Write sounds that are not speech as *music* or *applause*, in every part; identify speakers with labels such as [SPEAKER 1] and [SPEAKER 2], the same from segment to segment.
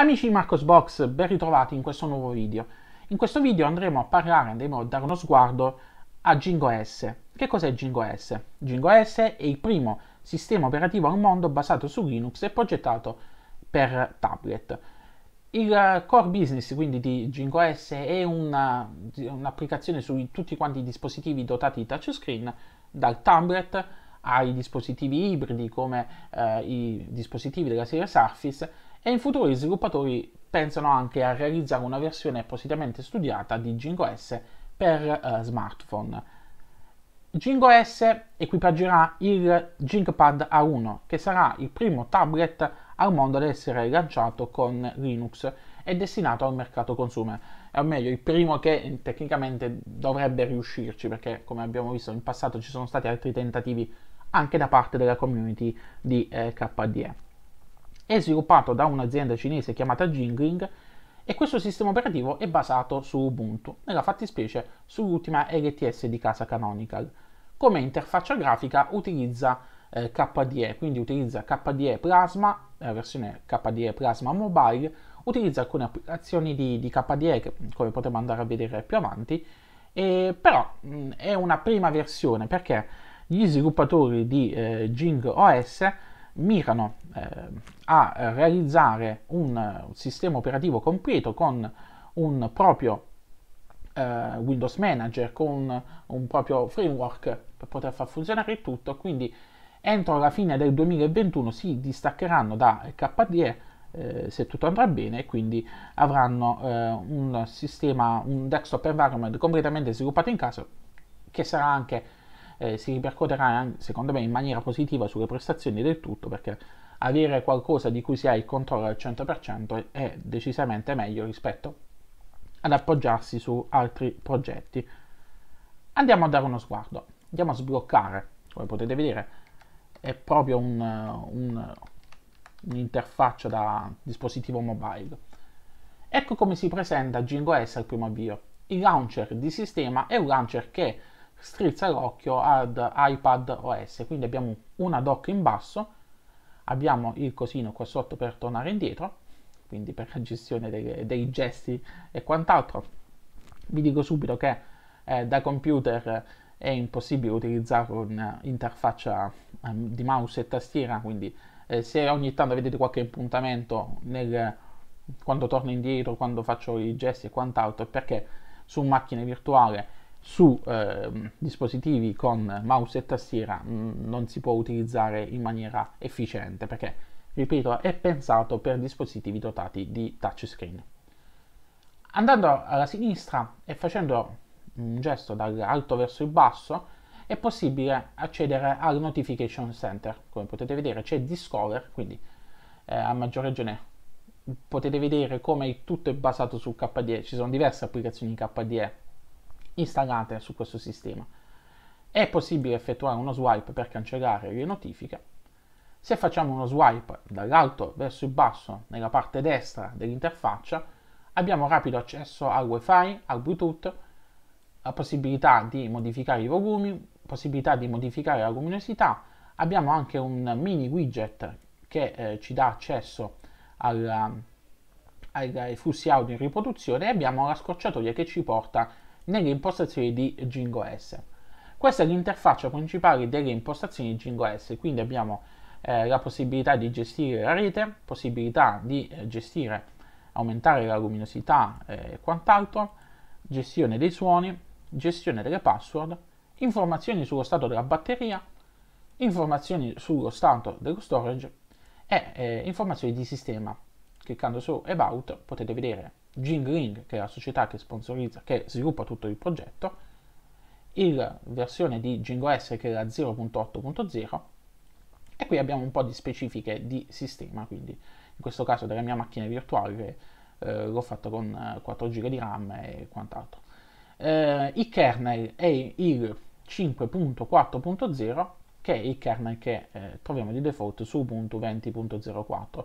[SPEAKER 1] Amici di Marcosbox, ben ritrovati in questo nuovo video. In questo video andremo a parlare, andremo a dare uno sguardo a Jingo S. Che cos'è Jingo S? Jingo S è il primo sistema operativo al mondo basato su Linux e progettato per tablet. Il eh, core business quindi di Jingo S è eh, un'applicazione su tutti quanti i dispositivi dotati di touchscreen, dal tablet ai dispositivi ibridi come eh, i dispositivi della serie Surface e in futuro gli sviluppatori pensano anche a realizzare una versione appositamente studiata di Jingo S per uh, smartphone. Jingo S equipaggerà il JinkPad A1, che sarà il primo tablet al mondo ad essere lanciato con Linux e destinato al mercato consumer, o meglio il primo che eh, tecnicamente dovrebbe riuscirci, perché come abbiamo visto in passato ci sono stati altri tentativi anche da parte della community di eh, KDE è sviluppato da un'azienda cinese chiamata Jingling e questo sistema operativo è basato su Ubuntu, nella fattispecie sull'ultima LTS di casa Canonical. Come interfaccia grafica utilizza eh, KDE, quindi utilizza KDE Plasma, la versione KDE Plasma Mobile, utilizza alcune applicazioni di, di KDE, come potremo andare a vedere più avanti, e, però mh, è una prima versione perché gli sviluppatori di eh, Jing OS mirano eh, a realizzare un sistema operativo completo con un proprio eh, Windows Manager, con un proprio framework per poter far funzionare il tutto, quindi entro la fine del 2021 si distaccheranno da KDE eh, se tutto andrà bene e quindi avranno eh, un sistema, un desktop environment completamente sviluppato in casa che sarà anche eh, si ripercuoterà secondo me in maniera positiva sulle prestazioni del tutto perché avere qualcosa di cui si ha il controllo al 100% è decisamente meglio rispetto ad appoggiarsi su altri progetti. Andiamo a dare uno sguardo, andiamo a sbloccare, come potete vedere è proprio un, un, un'interfaccia da dispositivo mobile. Ecco come si presenta Jingo S al primo avvio. Il launcher di sistema è un launcher che strizza l'occhio ad iPad OS, quindi abbiamo una dock in basso, abbiamo il cosino qua sotto per tornare indietro, quindi per la gestione dei, dei gesti e quant'altro. Vi dico subito che eh, da computer è impossibile utilizzare un'interfaccia eh, di mouse e tastiera, quindi eh, se ogni tanto vedete qualche impuntamento nel, quando torno indietro, quando faccio i gesti e quant'altro, è perché su macchina virtuale su eh, dispositivi con mouse e tastiera mh, mm, non si può utilizzare in maniera efficiente perché, ripeto, è pensato per dispositivi dotati di touchscreen. Andando alla sinistra e facendo un gesto dall'alto verso il basso è possibile accedere al Notification Center. Come potete vedere c'è Discover, quindi eh, a maggior ragione potete vedere come tutto è basato su KDE. Ci sono diverse applicazioni in KDE installate su questo sistema. È possibile effettuare uno swipe per cancellare le notifiche. Se facciamo uno swipe dall'alto verso il basso nella parte destra dell'interfaccia, abbiamo rapido accesso al wifi, al bluetooth, la possibilità di modificare i volumi, possibilità di modificare la luminosità, abbiamo anche un mini widget che eh, ci dà accesso alla, eh, ai flussi audio in riproduzione e abbiamo la scorciatoia che ci porta a nelle impostazioni di Jingo S. Questa è l'interfaccia principale delle impostazioni di Jingo S, quindi abbiamo eh, la possibilità di gestire la rete, possibilità di eh, gestire, aumentare la luminosità eh, e eh, quant'altro, gestione dei suoni, gestione delle password, informazioni sullo stato della batteria, informazioni sullo stato dello storage e eh, informazioni di sistema. Cliccando su About potete vedere Jingling, che è la società che sponsorizza, che sviluppa tutto il progetto, la versione di JingOS che è la 0.8.0 e qui abbiamo un po' di specifiche di sistema, quindi in questo caso della mia macchina virtuale eh, l'ho fatto con 4 eh, GB di RAM e quant'altro. Eh, il kernel è il 5.4.0 che è il kernel che eh, troviamo di default su Ubuntu 20.04.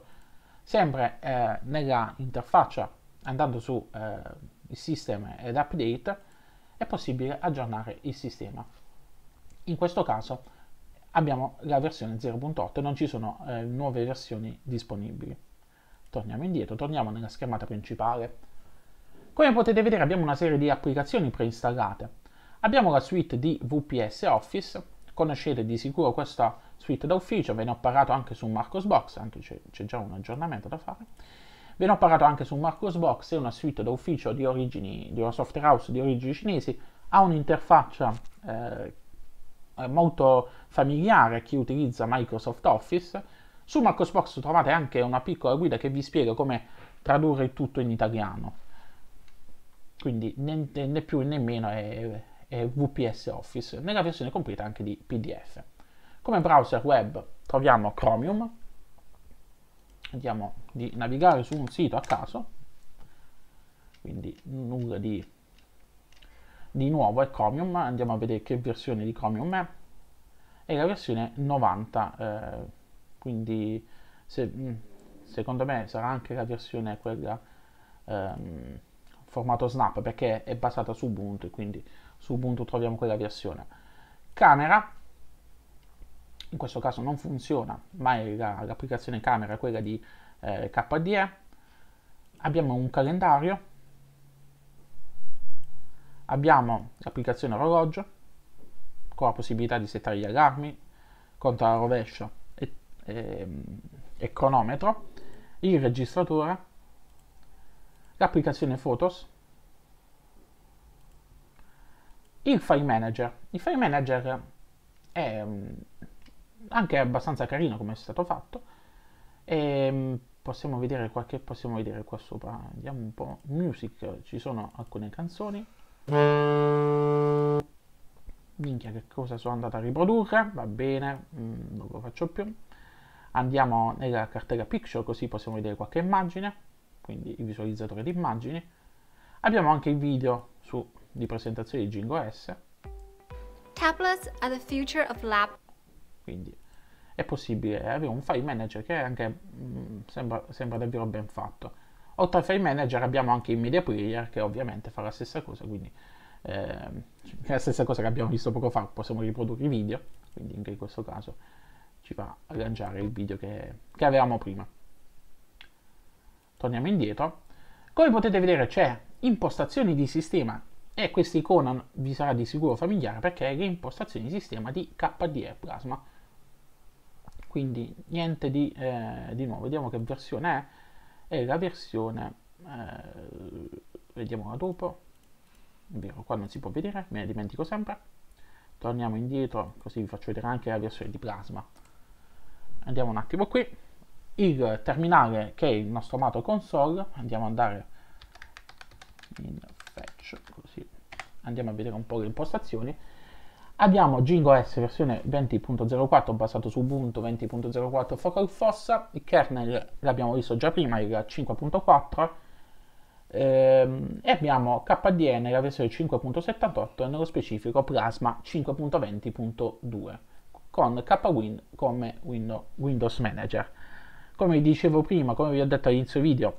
[SPEAKER 1] Sempre eh, nella interfaccia andando su eh, System ed Update è possibile aggiornare il sistema. In questo caso abbiamo la versione 0.8 non ci sono eh, nuove versioni disponibili. Torniamo indietro, torniamo nella schermata principale. Come potete vedere abbiamo una serie di applicazioni preinstallate. Abbiamo la suite di VPS Office, conoscete di sicuro questa suite d'ufficio, ve ne ho parlato anche su Marcosbox, anche c'è già un aggiornamento da fare Ve ne ho parlato anche su Marcosbox, è una suite d'ufficio di origini, di una software house di origini cinesi, ha un'interfaccia eh, eh, molto familiare a chi utilizza Microsoft Office. Su Marcosbox trovate anche una piccola guida che vi spiega come tradurre tutto in italiano. Quindi niente, né più né meno è, è VPS Office, nella versione completa anche di PDF. Come browser web troviamo Chromium, andiamo di navigare su un sito a caso quindi nulla di, di nuovo è Chromium andiamo a vedere che versione di Chromium è è la versione 90 eh, quindi se, mm, secondo me sarà anche la versione quella ehm, formato snap perché è basata su Ubuntu quindi su Ubuntu troviamo quella versione camera in questo caso non funziona, ma è la, l'applicazione camera, quella di eh, KDE. Abbiamo un calendario, abbiamo l'applicazione orologio, con la possibilità di settare gli allarmi, contro la rovescia e, e, ehm, e cronometro, il registratore, l'applicazione Photos, il file manager. Il file manager è ehm, anche abbastanza carino come è stato fatto. E ehm, possiamo vedere qualche possiamo vedere qua sopra. Andiamo un po'. Music, ci sono alcune canzoni. Minchia che cosa sono andato a riprodurre, va bene, mm, non lo faccio più. Andiamo nella cartella picture così possiamo vedere qualche immagine, quindi il visualizzatore di immagini. Abbiamo anche il video su, di presentazione di Jingo S. Tablets are the future of lab quindi è possibile avere un file manager che anche, mm, sembra, sembra davvero ben fatto. Oltre al file manager abbiamo anche il media player che ovviamente fa la stessa cosa, quindi eh, la stessa cosa che abbiamo visto poco fa, possiamo riprodurre i video, quindi anche in questo caso ci va a lanciare il video che, che avevamo prima. Torniamo indietro. Come potete vedere c'è impostazioni di sistema e questa icona vi sarà di sicuro familiare perché è l'impostazione di sistema di KDE Plasma quindi niente di, eh, di, nuovo vediamo che versione è è la versione eh, vediamola dopo è Vero, qua non si può vedere me ne dimentico sempre torniamo indietro così vi faccio vedere anche la versione di plasma andiamo un attimo qui il terminale che è il nostro amato console andiamo ad andare in fetch così andiamo a vedere un po' le impostazioni Abbiamo Jingo S versione 20.04 basato su Ubuntu 20.04 Focal Fossa, il kernel l'abbiamo visto già prima, il 5.4 ehm, e abbiamo KDN la versione 5.78 e nello specifico Plasma 5.20.2 con KWin come window, Windows Manager. Come vi dicevo prima, come vi ho detto all'inizio video,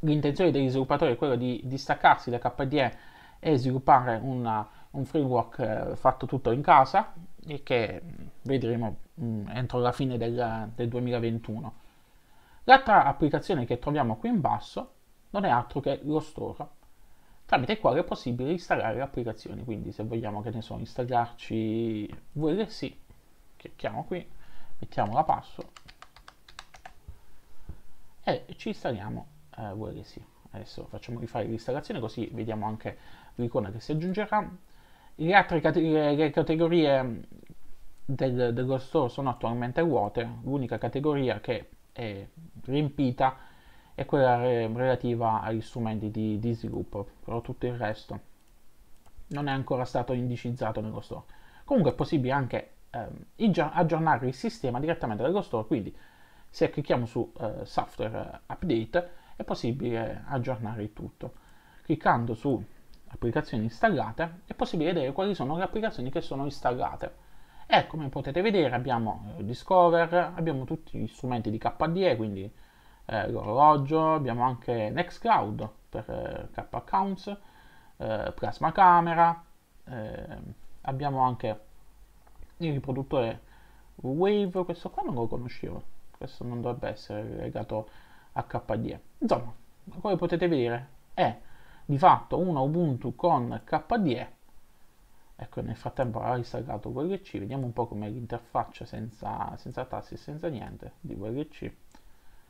[SPEAKER 1] l'intenzione degli sviluppatori è quella di distaccarsi da KDE e sviluppare una un framework eh, fatto tutto in casa e che mm, vedremo mm, entro la fine del, del 2021. L'altra applicazione che troviamo qui in basso non è altro che lo store, tramite il quale è possibile installare applicazioni, quindi se vogliamo che ne so, installarci VLC, clicchiamo qui, mettiamo la password e ci installiamo eh, VLC. Adesso facciamo rifare l'installazione così vediamo anche l'icona che si aggiungerà le altre cate- eh, le categorie mm, del, dello store sono attualmente vuote, l'unica categoria che è riempita è quella re- relativa agli strumenti di, di sviluppo, però tutto il resto non è ancora stato indicizzato nello store. Comunque è possibile anche ehm, aggiornare il sistema direttamente dallo store, quindi se clicchiamo su eh, software update è possibile aggiornare il tutto. Cliccando su applicazioni installate e possibile vedere quali sono le applicazioni che sono installate. E come potete vedere abbiamo eh, Discover, abbiamo tutti gli strumenti di KDE, quindi eh, l'orologio, abbiamo anche Nextcloud per eh, K-Accounts, eh, Plasma Camera, eh, abbiamo anche il riproduttore Wave, questo qua non lo conoscevo, questo non dovrebbe essere legato a KDE. Insomma, come potete vedere è di fatto una Ubuntu con KDE ecco nel frattempo ha installato VLC vediamo un po' come l'interfaccia senza, senza tasti e senza niente di VLC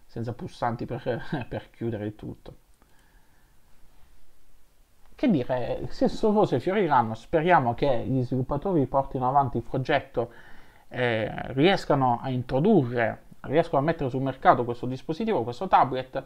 [SPEAKER 1] senza pulsanti per, *laughs* per chiudere il tutto che dire, se cose fioriranno speriamo che gli sviluppatori portino avanti il progetto eh, riescano a introdurre riescono a mettere sul mercato questo dispositivo, questo tablet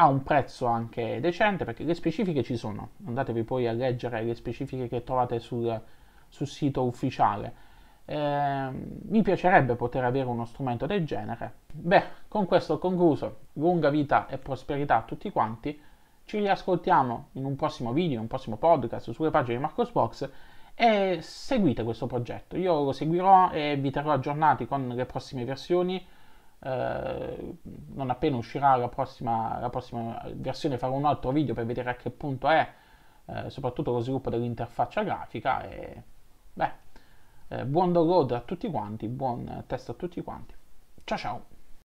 [SPEAKER 1] ha un prezzo anche decente perché le specifiche ci sono, andatevi poi a leggere le specifiche che trovate sul, sul sito ufficiale. Eh, mi piacerebbe poter avere uno strumento del genere. Beh, con questo ho concluso, lunga vita e prosperità a tutti quanti, ci riascoltiamo in un prossimo video, in un prossimo podcast sulle pagine di Marcosbox e seguite questo progetto, io lo seguirò e vi terrò aggiornati con le prossime versioni eh, non appena uscirà la prossima, la prossima, versione farò un altro video per vedere a che punto è, eh, soprattutto lo sviluppo dell'interfaccia grafica e beh, eh, buon download a tutti quanti, buon test a tutti quanti. Ciao ciao!